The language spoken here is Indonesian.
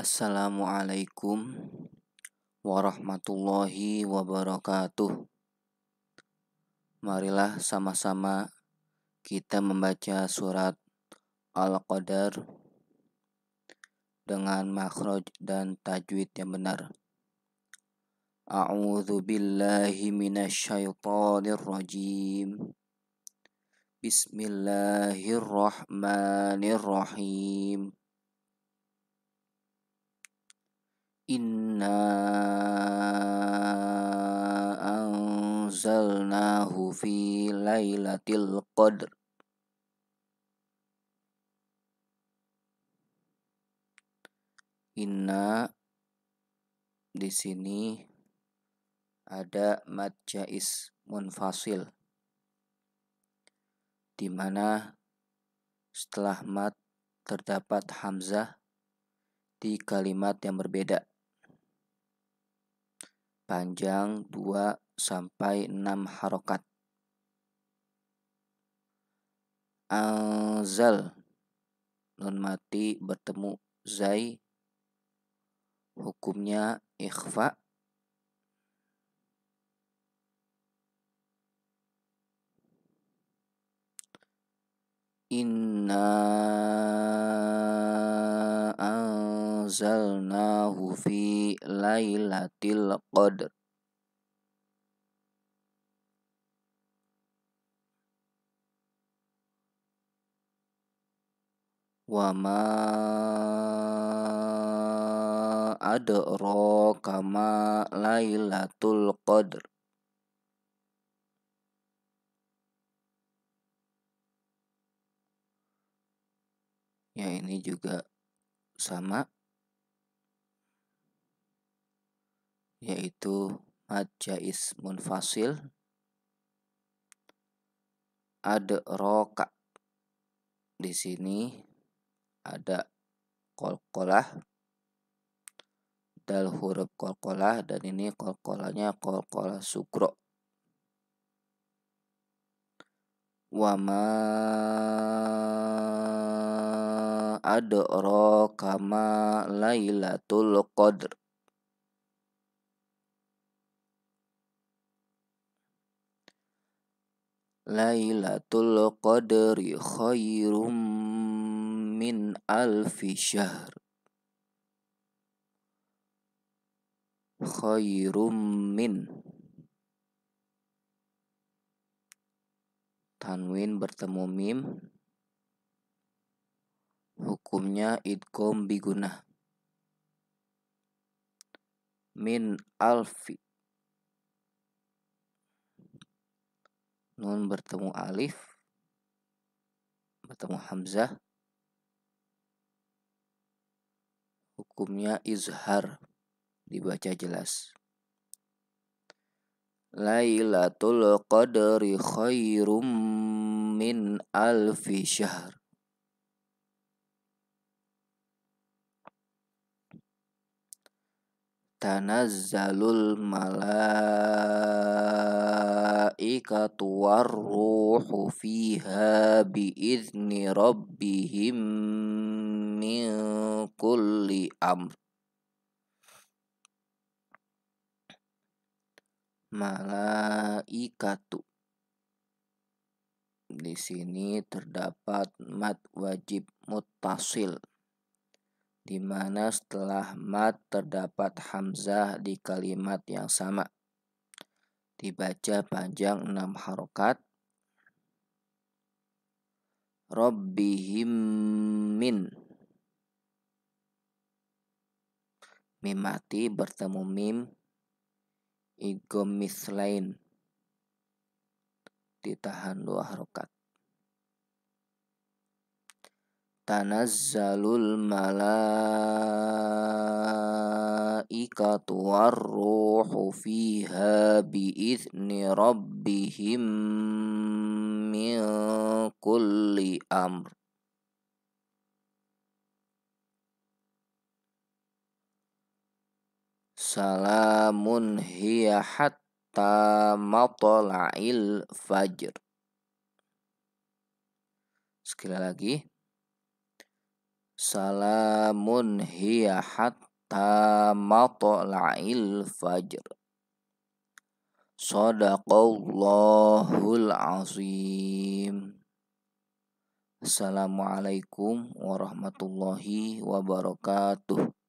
Assalamualaikum warahmatullahi wabarakatuh. Marilah sama-sama kita membaca surat Al-Qadar dengan makhraj dan tajwid yang benar. A'udzu billahi minasyaitonir rajim. Bismillahirrahmanirrahim. Inna anzalnahu fi lailatul qadr Inna di sini ada mad jaiz munfasil di mana setelah mat terdapat hamzah di kalimat yang berbeda panjang 2 sampai 6 harokat. Azal non mati bertemu zai hukumnya ikhfa inna anzalnahu fi lailatul qadr wa ma adraka ma lailatul qadr ya ini juga sama yaitu mad munfasil ada roka di sini ada kolkolah dal huruf kolkolah dan ini kolkolanya kolkolah sukro wama ada roka ma lailatul qadr Lailatul Qadri khairum min alfi syahr khairum min tanwin bertemu mim hukumnya idkom biguna min alfi nun bertemu alif bertemu hamzah hukumnya izhar dibaca jelas Lailatul Qadri khairum min alfi syahr tanazzalul malaikatu warruhu fiha biizni rabbihim min kulli amr malaikatu di sini terdapat mat wajib mutasil di mana setelah mat terdapat hamzah di kalimat yang sama. Dibaca panjang enam harokat. Robbihimin. min. Mim mati bertemu mim Igomis lain. Ditahan dua harokat. tanazzalul malaikatu warruhu fiha biizni rabbihim min kulli amr Salamun hiya hatta matla'il fajr Sekali lagi Salamun hiya hatta matla'il fajr. Sadaqallahul azim. Assalamualaikum warahmatullahi wabarakatuh.